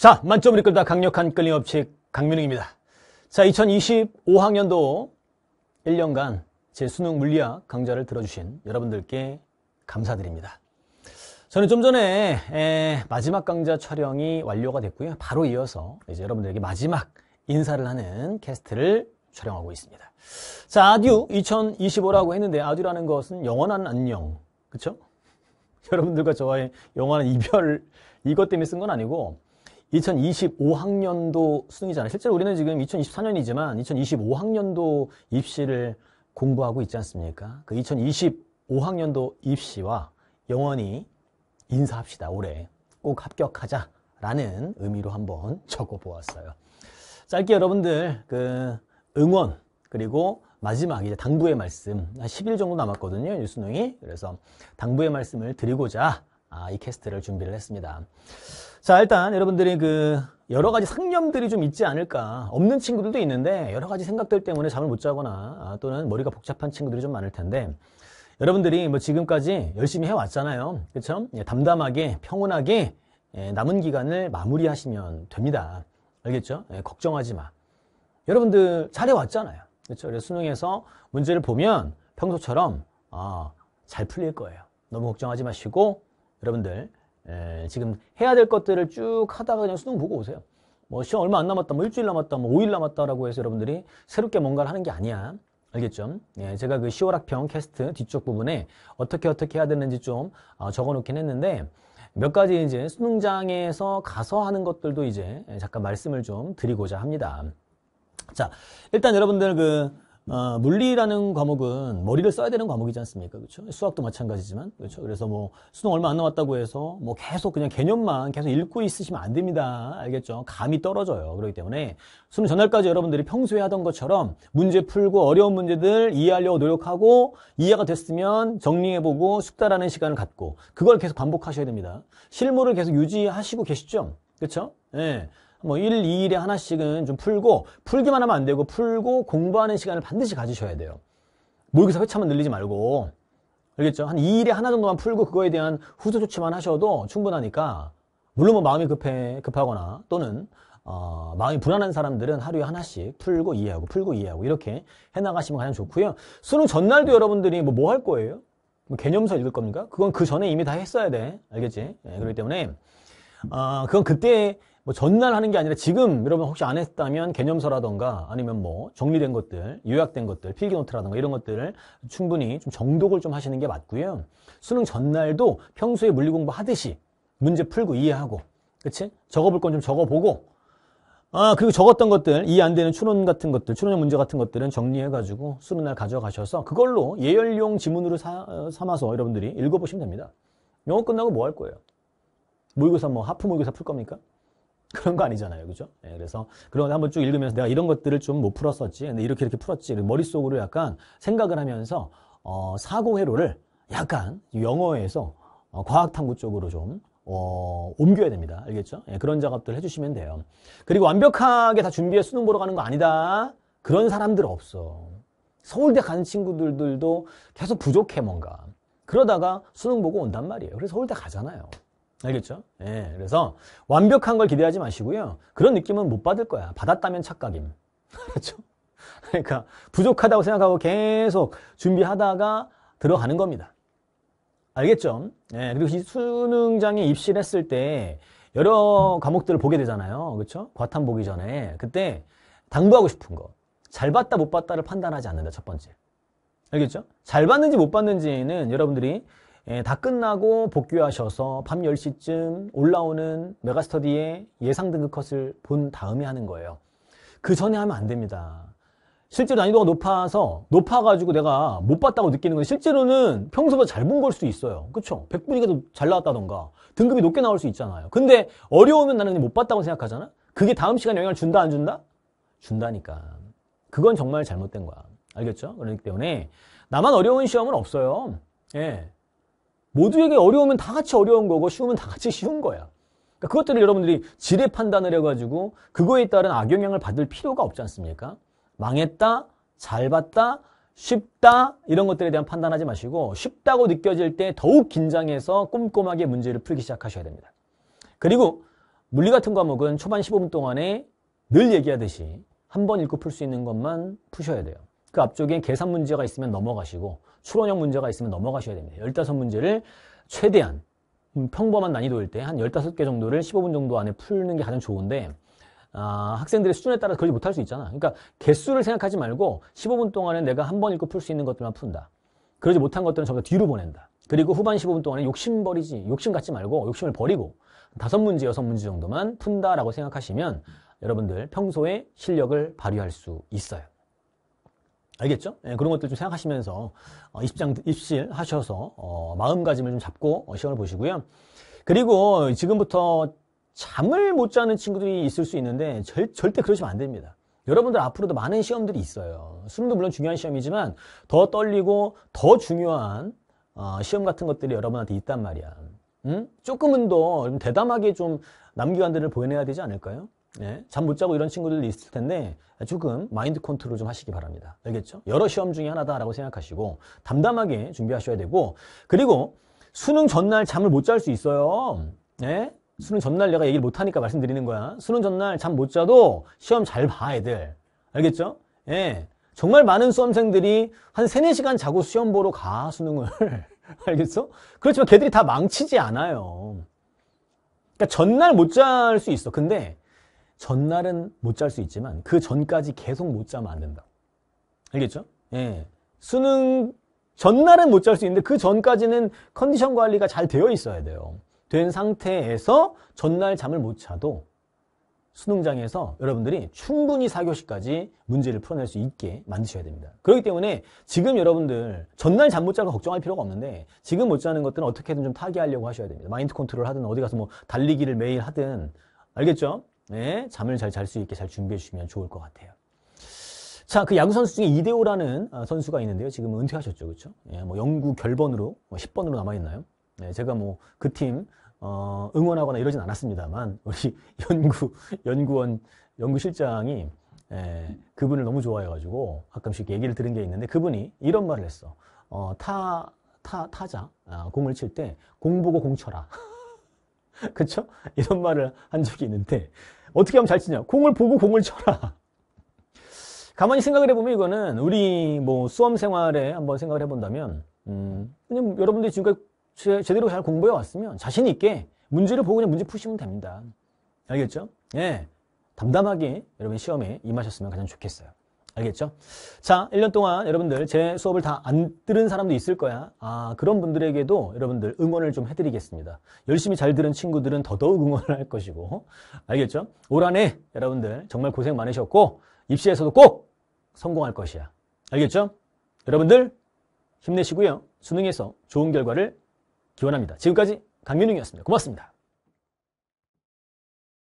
자, 만점을 이끌다 강력한 끌림 법칙 강민웅입니다. 자, 2025학년도 1년간 제 수능 물리학 강좌를 들어주신 여러분들께 감사드립니다. 저는 좀 전에 에, 마지막 강좌 촬영이 완료가 됐고요. 바로 이어서 이제 여러분들에게 마지막 인사를 하는 캐스트를 촬영하고 있습니다. 자, 아듀 2025라고 했는데 아듀라는 것은 영원한 안녕, 그쵸 여러분들과 저와의 영원한 이별 이것 때문에 쓴 건 아니고 2025학년도 수능이잖아요. 실제로 우리는 지금 2024년이지만 2025학년도 입시를 공부하고 있지 않습니까? 그 2025학년도 입시와 영원히 인사합시다. 올해 꼭 합격하자라는 의미로 한번 적어보았어요. 짧게 여러분들 그 응원 그리고 마지막 이제 당부의 말씀 한 10일 정도 남았거든요. 수능이 그래서 당부의 말씀을 드리고자 아, 이 캐스트를 준비를 했습니다. 자, 일단 여러분들이 그 여러 가지 상념들이 좀 있지 않을까. 없는 친구들도 있는데 여러 가지 생각들 때문에 잠을 못 자거나 아, 또는 머리가 복잡한 친구들이 좀 많을 텐데 여러분들이 뭐 지금까지 열심히 해왔잖아요. 그렇죠? 예, 담담하게 평온하게 예, 남은 기간을 마무리하시면 됩니다. 알겠죠? 예, 걱정하지 마. 여러분들 잘해왔잖아요. 그쵸 그렇죠? 그래서 수능에서 문제를 보면 평소처럼 아, 잘 풀릴 거예요. 너무 걱정하지 마시고 여러분들 에, 예, 지금 해야 될 것들을 쭉 하다가 그냥 수능 보고 오세요. 뭐 시험 얼마 안 남았다, 뭐 일주일 남았다, 뭐 5일 남았다라고 해서 여러분들이 새롭게 뭔가를 하는 게 아니야. 알겠죠? 예, 제가 그 10월 학평 캐스트 뒤쪽 부분에 어떻게 어떻게 해야 되는지 좀 어, 적어 놓긴 했는데 몇 가지 이제 수능장에서 가서 하는 것들도 이제 예, 잠깐 말씀을 좀 드리고자 합니다. 자, 일단 여러분들 그 어, 물리라는 과목은 머리를 써야 되는 과목이지 않습니까? 그렇죠? 수학도 마찬가지지만 그렇죠? 그래서 뭐 수능 얼마 안 남았다고 해서 뭐 계속 그냥 개념만 계속 읽고 있으시면 안 됩니다. 알겠죠? 감이 떨어져요. 그렇기 때문에 수능 전날까지 여러분들이 평소에 하던 것처럼 문제 풀고 어려운 문제들 이해하려고 노력하고 이해가 됐으면 정리해보고 숙달하는 시간을 갖고 그걸 계속 반복하셔야 됩니다. 실무를 계속 유지하시고 계시죠? 그렇죠? 예. 네. 뭐 1, 2일에 하나씩은 좀 풀고 풀기만 하면 안 되고 풀고 공부하는 시간을 반드시 가지셔야 돼요. 모의고사 회차만 늘리지 말고 알겠죠? 한 2일에 하나 정도만 풀고 그거에 대한 후수 조치만 하셔도 충분하니까 물론 뭐 마음이 급해 급하거나 또는 어, 마음이 불안한 사람들은 하루에 하나씩 풀고 이해하고 풀고 이해하고 이렇게 해나가시면 가장 좋고요. 수능 전날도 여러분들이 뭐뭐할 거예요? 뭐 개념서 읽을 겁니까? 그건 그 전에 이미 다 했어야 돼. 알겠지? 네, 그렇기 때문에 어, 그건 그때 뭐 전날 하는 게 아니라 지금 여러분 혹시 안 했다면 개념서라던가 아니면 뭐 정리된 것들, 요약된 것들, 필기노트라던가 이런 것들을 충분히 좀 정독을 좀 하시는 게 맞고요. 수능 전날도 평소에 물리공부 하듯이 문제 풀고 이해하고 그치? 적어볼 건 좀 적어보고 아 그리고 적었던 것들 이해 안 되는 추론 같은 것들 추론형 문제 같은 것들은 정리해가지고 수능 날 가져가셔서 그걸로 예열용 지문으로 사, 삼아서 여러분들이 읽어보시면 됩니다. 영어 끝나고 뭐 할 거예요? 모의고사 뭐 하프 모의고사 풀 겁니까? 그런 거 아니잖아요. 그죠? 예, 그래서 그런 거 한번 쭉 읽으면서 내가 이런 것들을 좀못 뭐 풀었었지. 근데 이렇게 이렇게 풀었지. 머릿속으로 약간 생각을 하면서 어, 사고 회로를 약간 영어에서 어, 과학 탐구 쪽으로 좀 어, 옮겨야 됩니다. 알겠죠? 예, 그런 작업들 해주시면 돼요. 그리고 완벽하게 다 준비해 수능 보러 가는 거 아니다. 그런 사람들 없어. 서울대 가는 친구들도 계속 부족해 뭔가. 그러다가 수능 보고 온단 말이에요. 그래서 서울대 가잖아요. 알겠죠? 예, 그래서 완벽한 걸 기대하지 마시고요. 그런 느낌은 못 받을 거야. 받았다면 착각임. 그렇죠? 그러니까 부족하다고 생각하고 계속 준비하다가 들어가는 겁니다. 알겠죠? 예, 그리고 수능장에 입실 했을 때 여러 과목들을 보게 되잖아요. 그렇죠? 과탐 보기 전에 그때 당부하고 싶은 거. 잘 봤다 못 봤다를 판단하지 않는다. 첫 번째. 알겠죠? 잘 봤는지 못 봤는지는 여러분들이 예, 다 끝나고 복귀하셔서 밤 10시쯤 올라오는 메가스터디의 예상 등급 컷을 본 다음에 하는 거예요. 그 전에 하면 안 됩니다. 실제로 난이도가 높아서 높아가지고 내가 못 봤다고 느끼는 건 실제로는 평소보다 잘 본 걸 수도 있어요. 그렇죠1 0 0분위그도잘 나왔다던가 등급이 높게 나올 수 있잖아요. 근데 어려우면 나는 못 봤다고 생각하잖아? 그게 다음 시간에 영향을 준다 안 준다? 준다니까. 그건 정말 잘못된 거야. 알겠죠? 그렇기 때문에 나만 어려운 시험은 없어요. 예. 모두에게 어려우면 다 같이 어려운 거고 쉬우면 다 같이 쉬운 거야. 그러니까 그것들을 여러분들이 지뢰 판단을 해가지고 그거에 따른 악영향을 받을 필요가 없지 않습니까? 망했다, 잘 봤다, 쉽다 이런 것들에 대한 판단하지 마시고 쉽다고 느껴질 때 더욱 긴장해서 꼼꼼하게 문제를 풀기 시작하셔야 됩니다. 그리고 물리 같은 과목은 초반 15분 동안에 늘 얘기하듯이 한 번 읽고 풀 수 있는 것만 푸셔야 돼요. 그 앞쪽에 계산 문제가 있으면 넘어가시고 추론형 문제가 있으면 넘어가셔야 됩니다. 15문제를 최대한 음, 평범한 난이도일 때 한 15개 정도를 15분 정도 안에 풀는 게 가장 좋은데 아, 학생들의 수준에 따라 그러지 못할 수 있잖아. 그러니까 개수를 생각하지 말고 15분 동안에 내가 한 번 읽고 풀 수 있는 것들만 푼다. 그러지 못한 것들은 전부 뒤로 보낸다. 그리고 후반 15분 동안에 욕심 버리지, 욕심 갖지 말고 욕심을 버리고 다섯 문제, 여섯 문제 정도만 푼다라고 생각하시면 여러분들 평소에 실력을 발휘할 수 있어요. 알겠죠? 예, 그런 것들 좀 생각하시면서 어, 입장 입실 하셔서 어, 마음가짐을 좀 잡고 어, 시험을 보시고요. 그리고 지금부터 잠을 못 자는 친구들이 있을 수 있는데 절, 절대 그러시면 안 됩니다. 여러분들 앞으로도 많은 시험들이 있어요. 수능도 물론 중요한 시험이지만 더 떨리고 더 중요한 어, 시험 같은 것들이 여러분한테 있단 말이야. 음? 조금은 더 대담하게 좀 남기관들을 보여내야 되지 않을까요? 예, 잠 못 자고 이런 친구들도 있을 텐데 조금 마인드 컨트롤 좀 하시기 바랍니다. 알겠죠? 여러 시험 중에 하나다라고 생각하시고 담담하게 준비하셔야 되고 그리고 수능 전날 잠을 못 잘 수 있어요. 예? 수능 전날 내가 얘기를 못하니까 말씀드리는 거야. 수능 전날 잠 못 자도 시험 잘 봐, 애들. 알겠죠? 예. 정말 많은 수험생들이 한 3, 4시간 자고 시험 보러 가, 수능을. 알겠어? 그렇지만 걔들이 다 망치지 않아요. 그러니까 전날 못 잘 수 있어. 근데 전날은 못 잘 수 있지만 그 전까지 계속 못 자면 안 된다. 알겠죠? 예. 수능 전날은 못 잘 수 있는데 그 전까지는 컨디션 관리가 잘 되어 있어야 돼요. 된 상태에서 전날 잠을 못 자도 수능장에서 여러분들이 충분히 4교시까지 문제를 풀어낼 수 있게 만드셔야 됩니다. 그렇기 때문에 지금 여러분들 전날 잠 못 자고 걱정할 필요가 없는데 지금 못 자는 것들은 어떻게든 좀 타개하려고 하셔야 됩니다. 마인드 컨트롤 하든 어디 가서 뭐 달리기를 매일 하든 알겠죠? 네, 잠을 잘 잘 수 있게 잘 준비해 주시면 좋을 것 같아요. 자, 그 야구 선수 중에 이대호라는 어, 선수가 있는데요. 지금 은퇴하셨죠, 그렇죠? 예, 뭐 영구 결번으로 뭐 10번으로 남아 있나요? 네, 제가 뭐 그팀 어, 응원하거나 이러진 않았습니다만 우리 연구 연구원 연구실장이 예, 그분을 너무 좋아해가지고 가끔씩 얘기를 들은 게 있는데 그분이 이런 말을 했어. 어, 타, 타, 타자, 아, 공을 칠 때 공 보고 공 쳐라. 그쵸? 이런 말을 한 적이 있는데 어떻게 하면 잘 치냐? 공을 보고 공을 쳐라. 가만히 생각을 해보면 이거는 우리 뭐 수험 생활에 한번 생각을 해본다면, 음, 그냥 여러분들이 지금까지 제, 제대로 잘 공부해 왔으면 자신 있게 문제를 보고 그냥 문제 푸시면 됩니다. 알겠죠? 예. 담담하게 여러분 시험에 임하셨으면 가장 좋겠어요. 알겠죠? 자, 1년 동안 여러분들 제 수업을 다 안 들은 사람도 있을 거야. 아, 그런 분들에게도 여러분들 응원을 좀 해드리겠습니다. 열심히 잘 들은 친구들은 더더욱 응원을 할 것이고. 알겠죠? 올한해 여러분들 정말 고생 많으셨고, 입시에서도 꼭 성공할 것이야. 알겠죠? 여러분들 힘내시고요. 수능에서 좋은 결과를 기원합니다. 지금까지 강민웅이었습니다. 고맙습니다.